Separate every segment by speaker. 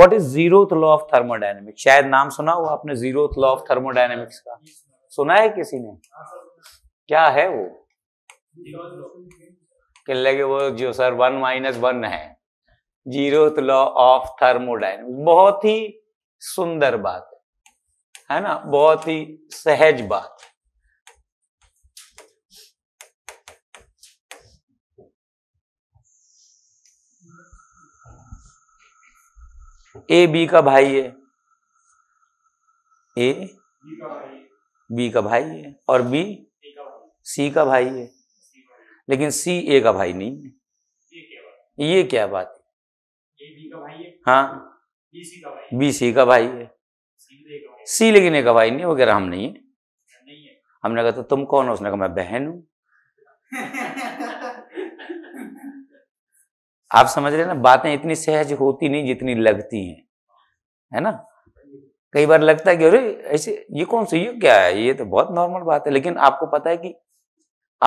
Speaker 1: what is zeroth law of thermodynamics शायद नाम सुना हो आपने जीरोथ लॉ ऑफ थर्मोडायनेमिक्स का सुना है किसी ने क्या है वो कहने लगे वो जो सर वन माइनस वन है जीरोथ लॉ ऑफ थर्मोडायनेमिक्स बहुत ही सुंदर बात है ना बहुत ही सहज बात ए बी का भाई है ए बी का भाई है और बी सी का भाई है लेकिन सी ए का भाई नहीं है ये क्या बात है हाँ बी सी का भाई है सी लेकिन ए का भाई नहीं वो हम नहीं है हमने कहा तो तुम कौन हो उसने कहा मैं बहन हूँ आप समझ रहे ना बातें इतनी सहज होती नहीं जितनी लगती हैं है ना कई बार लगता है कि अरे ऐसे ये कौन सा ये क्या है ये तो बहुत नॉर्मल बात है लेकिन आपको पता है कि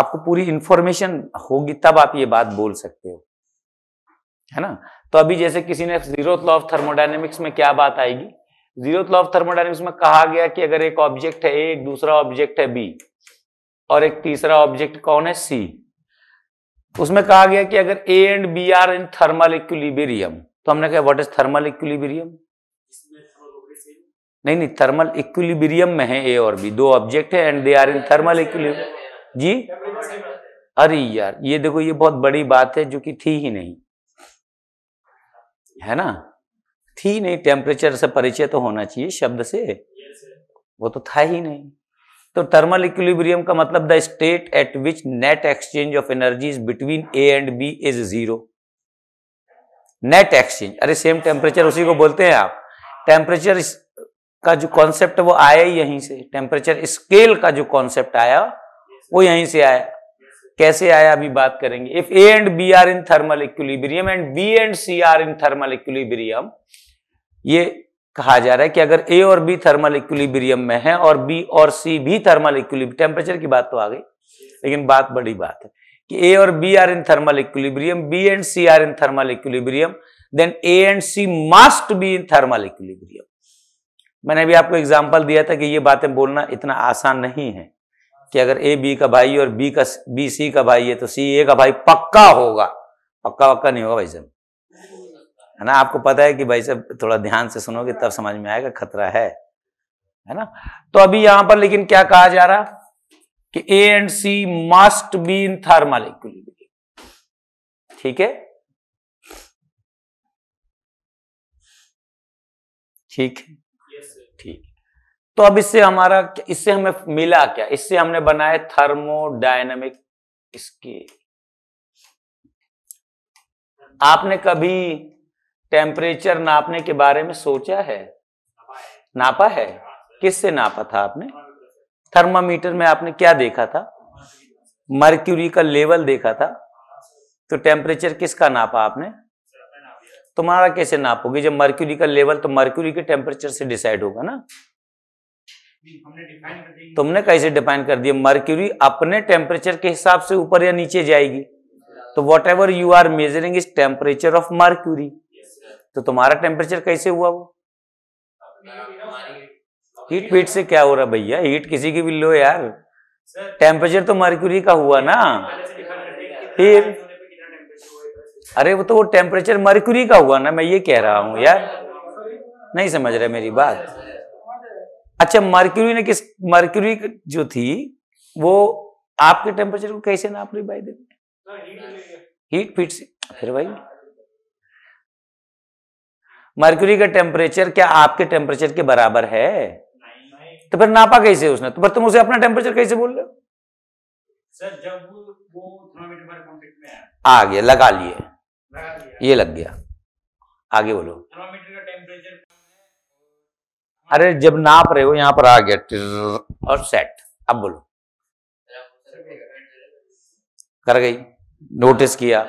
Speaker 1: आपको पूरी इंफॉर्मेशन होगी तब आप ये बात बोल सकते हो है ना तो अभी जैसे किसी ने जीरो ऑफ थर्मोडाइनमिक्स में क्या बात आएगी जीरो ऑफ थर्मोडाइनमिक्स में कहा गया कि अगर एक ऑब्जेक्ट है ए एक दूसरा ऑब्जेक्ट है बी और एक तीसरा ऑब्जेक्ट कौन है सी उसमें कहा गया कि अगर A and B are in thermal equilibrium तो हमने कहा व्हाट इज थर्मल इक्विलिबेरियम नहीं नहीं थर्मल इक्विलिबेरियम में है ए और बी दो ऑब्जेक्ट है and they are in thermal equilibrium जी अरे यार ये देखो ये बहुत बड़ी बात है जो कि थी ही नहीं है ना थी नहीं टेम्परेचर से परिचय तो होना चाहिए शब्द से वो तो था ही नहीं तो थर्मल इक्विलिब्रियम का मतलब the state at which net exchange of energy between A and B is zero net exchange अरे सेम टेम्परेचर उसी को बोलते हैं आप टेम्परेचर का जो कॉन्सेप्ट वो आया ही यहीं से टेम्परेचर स्केल का जो कॉन्सेप्ट आया वो यहीं से आया कैसे आया अभी बात करेंगे if A and B are in thermal equilibrium and B and C are in thermal equilibrium ये कहा जा रहा है कि अगर ए और बी थर्मल इक्विलिब्रियम में है और बी और सी भी थर्मल इक्विलिब्रियम टेम्परेचर की बात तो आ गई लेकिन बात बड़ी बात है कि ए और B are in thermal equilibrium B and C are in thermal equilibrium then A and C must be in thermal equilibrium मैंने अभी आपको एग्जाम्पल दिया था कि ये बातें बोलना इतना आसान नहीं है कि अगर ए बी का भाई और बी का बी सी का भाई है तो सी ए का भाई पक्का होगा पक्का वक्का नहीं होगा भाई साहब है ना आपको पता है कि भाई साहब थोड़ा ध्यान से सुनोगे तब समझ में आएगा खतरा है है ना तो अभी यहां पर लेकिन क्या कहा जा रहा कि A and C must be in thermal equilibrium ठीक है ठीक है ठीक तो अब इससे हमारा इससे हमें मिला क्या इससे हमने बनाया थर्मोडायनेमिक स्केल आपने कभी टेम्परेचर नापने के बारे में सोचा है नापा है किससे नापा था आपने थर्मामीटर में आपने क्या देखा था मर्क्यूरी का लेवल देखा था तो टेम्परेचर किसका नापा आपने तुम्हारा कैसे नापोगे जब मर्क्यूरी का लेवल तो मर्क्यूरी के टेम्परेचर से डिसाइड होगा ना तुमने कैसे डिफाइन कर दिया मर्क्यूरी अपने टेम्परेचर के हिसाब से ऊपर या नीचे जाएगी तो whatever you are measuring is temperature of mercury तो तुम्हारा टेम्परेचर कैसे हुआ वो हीट पीट से क्या हो रहा भैया हीट किसी की भी लो यार टेम्परेचर तो मर्क्यूरी का हुआ ना फिर अरे वो तो वो टेम्परेचर मर्क्यूरी का हुआ ना मैं ये कह रहा हूं यार नहीं समझ रहे मेरी बात अच्छा मर्क्यूरी ने किस मर्क्यूरी जो थी वो आपके टेम्परेचर को कैसे नाप रही भाई देखो हीट पीट से फिर भाई मर्क्यूरी का टेम्परेचर क्या आपके टेम्परेचर के बराबर है तो फिर नापा कैसे उसने तो फिर तुम उसे अपना टेम्परेचर कैसे बोल रहे हो सर जब वो, थर्मामीटर में आ गया लगा लिए ये लग गया आगे बोलो थर्मामीटर का टेम्परेचर अरे जब नाप रहे हो यहां पर आ गया और सेट अब बोलो कर गई नोटिस किया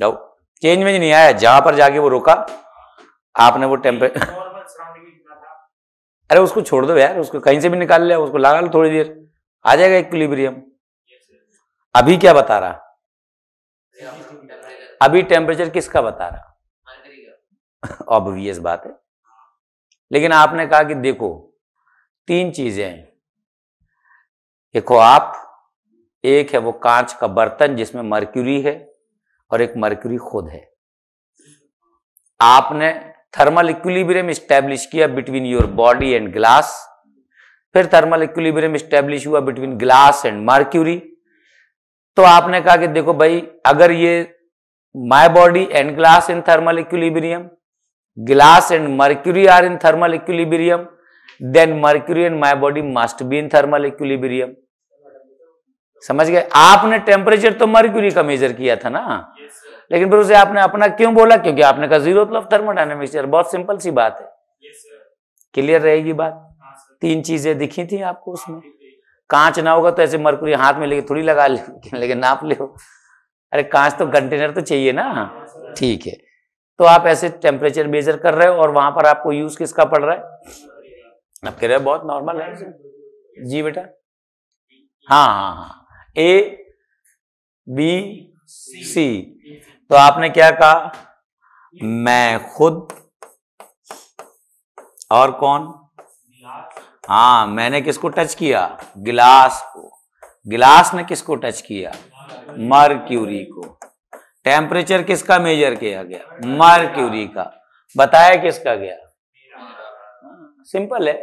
Speaker 1: जाओ चेंज में नहीं आया जहां पर जाके वो रोका आपने वो टेम्पर अरे उसको छोड़ दो यार उसको कहीं से भी निकाल लिया उसको लगा लो थोड़ी देर आ जाएगा इक्विलिब्रियम अभी क्या बता रहा अभी टेम्परेचर किसका बता रहा ऑब्वियस बात है लेकिन आपने कहा कि देखो तीन चीजें देखो आप एक है वो कांच का बर्तन जिसमें मर्क्यूरी है और एक मर्क्यूरी खुद है आपने थर्मल इक्विलिब्रियम स्टैब्लिश किया between your body and glass फिर थर्मल इक्विलिब्रियम स्टैब्लिश हुआ बिटवीन ग्लास एंड मर्क्यूरी तो आपने कहा कि देखो भाई अगर ये my body and glass in thermal equilibrium glass and mercury are in thermal equilibrium then mercury and my body must be in thermal equilibrium समझ गए आपने टेम्परेचर तो मर्क्यूरी का मेजर किया था ना लेकिन फिर उसे आपने अपना क्यों बोला क्योंकि आपने कहा जीरो मतलब बहुत सिंपल सी बात है क्लियर रहेगी बात हाँ, तीन चीजें दिखी थी आपको उसमें हाँ, कांच ना होगा तो ऐसे मरकुरी हाथ में लेके थोड़ी लगा ले लेकिन नाप ले अरे कांच तो कंटेनर तो चाहिए ना हाँ, ठीक है तो आप ऐसे टेम्परेचर मेजर कर रहे हो और वहां पर आपको यूज किसका पड़ रहा है आप कह रहे हो बहुत नॉर्मल है जी बेटा हाँ हाँ हाँ ए बी सी तो आपने क्या कहा मैं खुद और कौन हाँ मैंने किसको टच किया गिलास को गिलास ने किसको टच किया मरक्यूरी को टेम्परेचर किसका मेजर किया गया मरक्यूरी का बताया किसका गया सिंपल है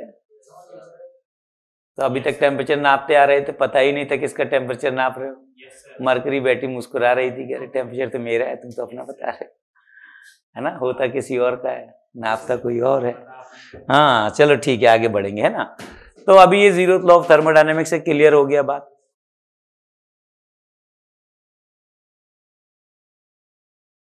Speaker 1: तो अभी तक टेम्परेचर नापते आ रहे थे पता ही नहीं था किसका टेम्परेचर नाप रहे हो मरकरी बैठी मुस्कुरा रही थी कह रहे टेम्परेचर तो मेरा है तुम तो अपना बता रहे है ना होता किसी और का है नापता कोई और है हाँ चलो ठीक है आगे बढ़ेंगे है ना तो अभी ये जीरो लॉ ऑफ थर्मोडाइनमिक्स से क्लियर हो गया बात